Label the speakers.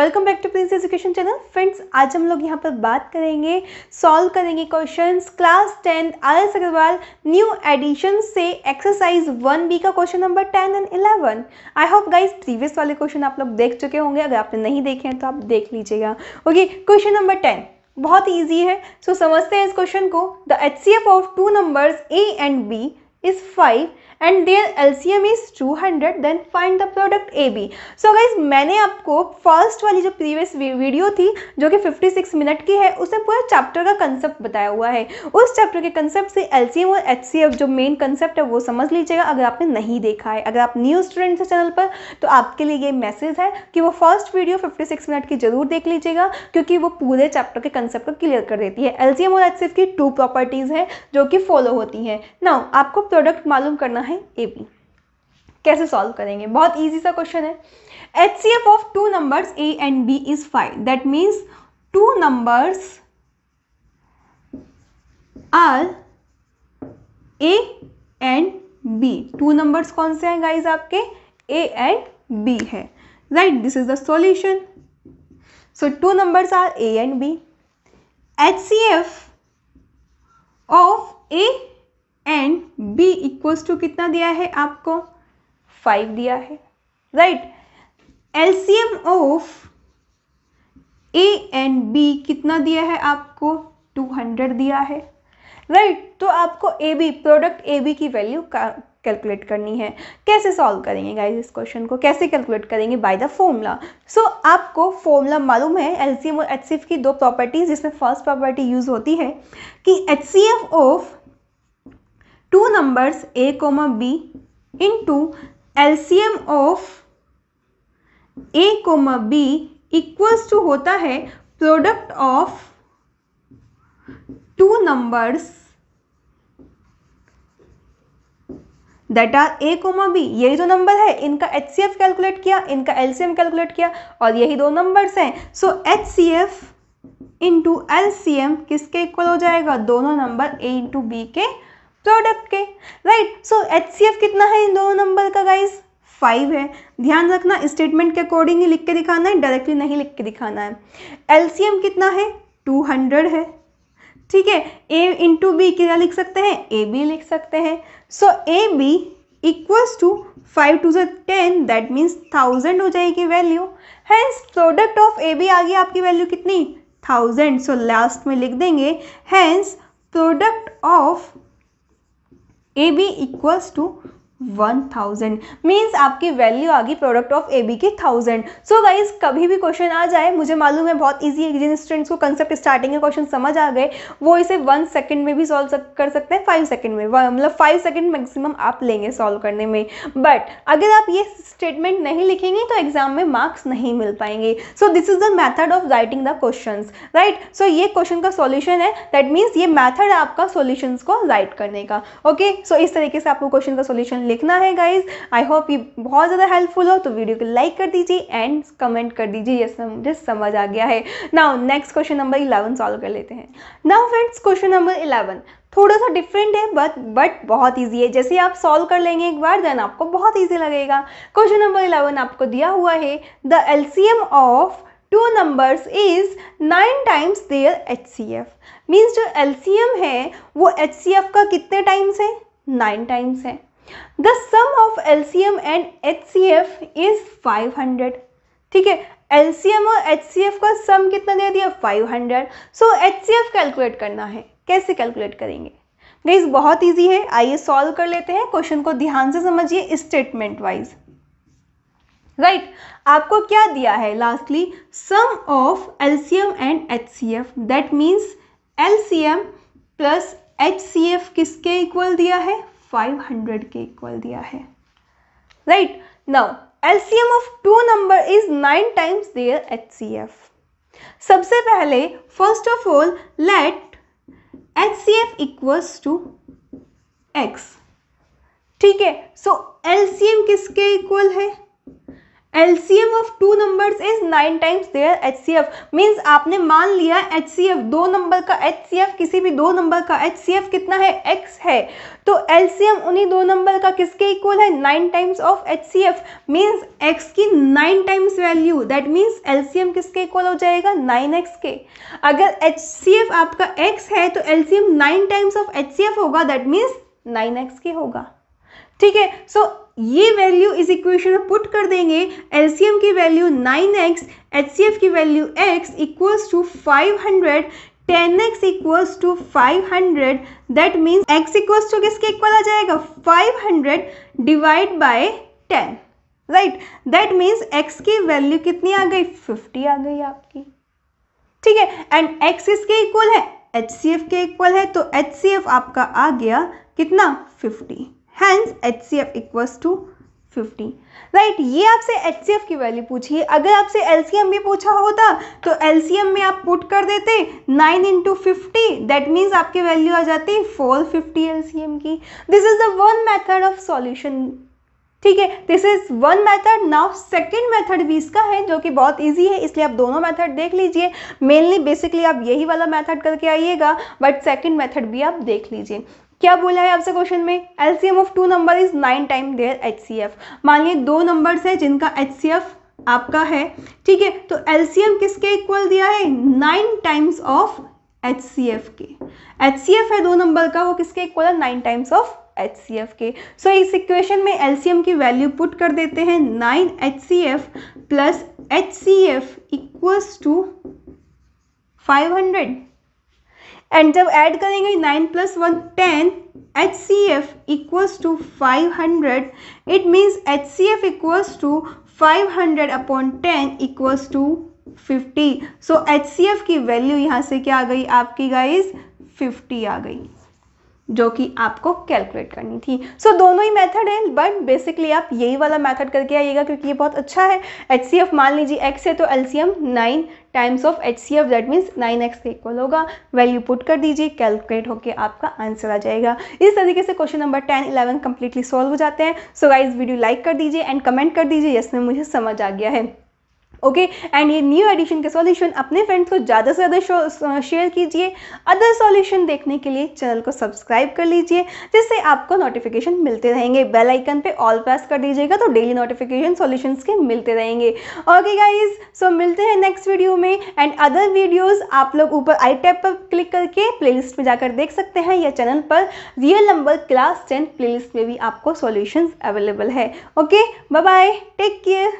Speaker 1: Welcome back to Prince education channel friends आज हम लोग यहाँ पर बात करेंगे सॉल्व करेंगे questions class tenth R S Agarwal new edition से एक्सरसाइज वन बी का question number ten and eleven I hope guys previous वाले क्वेश्चन आप लोग देख चुके होंगे अगर आपने नहीं देखे हैं तो आप देख लीजिएगा ओके क्वेश्चन नंबर टेन बहुत ईजी है सो so, समझते हैं इस क्वेश्चन को the H of two numbers A and B is 5 and their LCM is 200 then find the product AB. So guys मैंने आपको फर्स्ट वाली जो प्रीवियस वीडियो थी जो कि 56 मिनट की है उसमें पूरा चैप्टर का कंसेप्ट बताया हुआ है उस चैप्टर के कंसेप्ट से एल सी एम और एच सी एफ जो मेन कंसेप्ट है वो समझ लीजिएगा अगर आपने नहीं देखा है अगर आप न्यू स्टूडेंट हैं चैनल पर तो आपके लिए ये मैसेज है कि वो first video fifty six minute की जरूर देख लीजिएगा क्योंकि वो पूरे चैप्टर के कंसेप्ट को क्लियर कर देती है एल सी एम और एच सी एफ की टू प्रॉपर्टीज़ हैं जो कि फॉलो होती हैं ना आपको प्रोडक्ट मालूम करना है ए बी कैसे सॉल्व करेंगे बहुत ईजी सा क्वेश्चन है H C F of two numbers A and B is five that means two numbers are A and B two numbers कौन से हैं गाइज आपके ए एंड बी है right this is the solution so two numbers are A and B H C F of A B equals to कितना दिया है आपको five दिया है right LCM of A and B कितना दिया है आपको टू हंड्रेड दिया है राइट right, तो आपको A B product A B की वैल्यू कैलकुलेट करनी है कैसे सॉल्व करेंगे गाइस इस क्वेश्चन को कैसे कैलकुलेट करेंगे बाय द फॉर्मूला सो आपको फॉर्मूला मालूम है एलसीएम और एचसीएफ की दो प्रॉपर्टीज जिसमें फर्स्ट प्रॉपर्टी यूज होती है कि HCF of two two numbers a comma L C M of A comma B equals to होता है product of two numbers that are A comma B यही दो तो नंबर है इनका एच सी एफ कैलकुलेट किया इनका एल सी एम कैलकुलेट किया और यही दो नंबर है so H C F into L C M किसके इक्वल हो जाएगा दोनों नंबर ए इंटू बी के प्रोडक्ट के राइट सो एच कितना है इन दोनों नंबर का गाइस फाइव है ध्यान रखना स्टेटमेंट के अकॉर्डिंग ही लिख के दिखाना है डायरेक्टली नहीं लिख के दिखाना है एल कितना है टू हंड्रेड है ठीक है ए इंटू बी क्या लिख सकते हैं ए बी लिख सकते हैं so A B equals to five two जो टेन दैट मीन्स थाउजेंड हो जाएगी value hence product of A B आ गई आपकी वैल्यू कितनी थाउजेंड सो लास्ट में लिख देंगे hence product of AB equals to one thousand means आपकी वैल्यू आ गई प्रोडक्ट ऑफ ए बी की थाउजेंड सो गाइज कभी भी क्वेश्चन आ जाए मुझे मालूम है बहुत ईजी है जिन स्टूडेंट्स को कंसेप्ट स्टार्टिंग के क्वेश्चन समझ आ गए वो इसे वन सेकेंड में भी सॉल्व कर सकते हैं फाइव सेकेंड में मतलब फाइव सेकेंड मैक्सिमम आप लेंगे सॉल्व करने में बट अगर आप ये स्टेटमेंट नहीं लिखेंगे तो एग्जाम में मार्क्स नहीं मिल पाएंगे so this is the method of writing the question right so ये क्वेश्चन का सोल्यूशन है दैट मीन्स ये मैथड है आपका सोल्यूशन को राइट करने का ओके okay? सो so, इस तरीके से आपको क्वेश्चन का सोल्यूशन लिखना है गाइज आई होप ये बहुत ज़्यादा हेल्पफुल हो तो वीडियो को लाइक कर दीजिए एंड कमेंट कर दीजिए यस मुझे समझ आ गया है now next question number eleven solve कर लेते हैं now friends question number eleven थोड़ा सा डिफरेंट है बट बट बहुत ईजी है जैसे आप सॉल्व कर लेंगे एक बार देन आपको बहुत ईजी लगेगा क्वेश्चन नंबर इलेवन आपको दिया हुआ है the L C M of two numbers is nine times their H C F means जो एल सी एम है वो एच सी एफ का कितने टाइम्स है नाइन टाइम्स है the sum of LCM and H C F is five hundred ठीक है LCM और एच सी एफ का सम कितना दे दिया हंड्रेड सो एफ कैलकुलेट करना है कैसे कैलकुलेट करेंगे गाइस बहुत ईजी है आइए सॉल्व कर लेते हैं क्वेश्चन को ध्यान से समझिए स्टेटमेंट वाइज राइट आपको क्या दिया है lastly sum of M and F that L C M plus H C F किसके इक्वल दिया है 500 के इक्वल दिया है right now LCM of two number is nine times their HCF सबसे पहले first of all let H C F equals to x ठीक है सो एल सी एम किसके इक्वल है L C M of two number is nine times their F means आपने मान लिया H C F दो नंबर का H C F किसी भी दो नंबर का एच सी एफ कितना है एक्स है तो एल सी एम उन्हीं दो नंबर का किसके इक्वल है nine times of H C F means x की nine times value that means C M किसके इक्वल हो जाएगा नाइन एक्स के अगर एच सी एफ आपका एक्स है तो L C M nine times of H C F होगा दैट मीन्स नाइन एक्स के होगा ठीक है सो ये वैल्यू इस इक्वेशन में पुट कर देंगे एलसीएम की वैल्यू 9x एचसीएफ की value x equals to 500 ten x equals to five hundred that means x equals to किसके इक्वल आ जाएगा five hundred divide by ten right that means x की value कितनी आ गई फिफ्टी आ गई आपकी ठीक है एंड एक्स इसके इक्वल है एच के इक्वल है तो एच आपका आ गया कितना fifty hence H C F equals to fifty right ये आपसे एच सी एफ की वैल्यू पूछी अगर आपसे एल सी एम भी पूछा होता तो एल सी एम में आप पुट कर देते nine into fifty that means आपकी वैल्यू आ जाती four fifty L C M की this is the one method of solution ठीक है this is one method now second method भी इसका है जो कि बहुत ईजी है इसलिए आप दोनों मेथड देख लीजिए मेनली बेसिकली आप यही वाला मेथड करके आइएगा बट सेकेंड मेथड भी आप देख लीजिए क्या बोला है आपसे क्वेश्चन में LCM of two number is nine time their F मानिए दो नंबर्स है जिनका एच सी एफ आपका है ठीक है तो एलसीएम किसके इक्वल दिया है nine times of H C F के एच सी एफ है दो नंबर का वो किसके इक्वल है nine times of H C F के सो so, इस इक्वेशन में एल सी एम की वैल्यू पुट कर देते हैं nine H C F plus H C F equals to five hundred and जब ऐड करेंगे nine plus one ten H C F equals to five hundred it means H C F equals to five hundred upon ten equals to fifty so H C F की value यहाँ से क्या आ गई आपकी guys fifty आ गई जो कि आपको कैलकुलेट करनी थी सो so, दोनों ही मेथड है बट बेसिकली आप यही वाला मेथड करके आइएगा क्योंकि ये बहुत अच्छा है एच मान लीजिए एक्स है तो L C M nine times of H C F that means nine x के इक्वल होगा वैल्यू पुट कर दीजिए कैलकुलेट होकर आपका आंसर आ जाएगा इस तरीके से question number ten eleven completely solve हो जाते हैं सो गाइज वीडियो लाइक कर दीजिए एंड कमेंट कर दीजिए यस में मुझे समझ आ गया है ओके एंड ये न्यू एडिशन के सॉल्यूशन अपने फ्रेंड्स को ज़्यादा से ज़्यादा शेयर uh, कीजिए अदर सॉल्यूशन देखने के लिए चैनल को सब्सक्राइब कर लीजिए जिससे आपको नोटिफिकेशन मिलते रहेंगे बेल आइकन पे ऑल प्रेस कर दीजिएगा तो डेली नोटिफिकेशन सॉल्यूशन के मिलते रहेंगे ओके गाइज सो मिलते हैं नेक्स्ट वीडियो में एंड अदर वीडियोज़ आप लोग ऊपर आई टैप पर क्लिक करके लिस्ट में जाकर देख सकते हैं या चैनल पर real number class ten list में भी आपको सोल्यूशन अवेलेबल है okay bye bye take care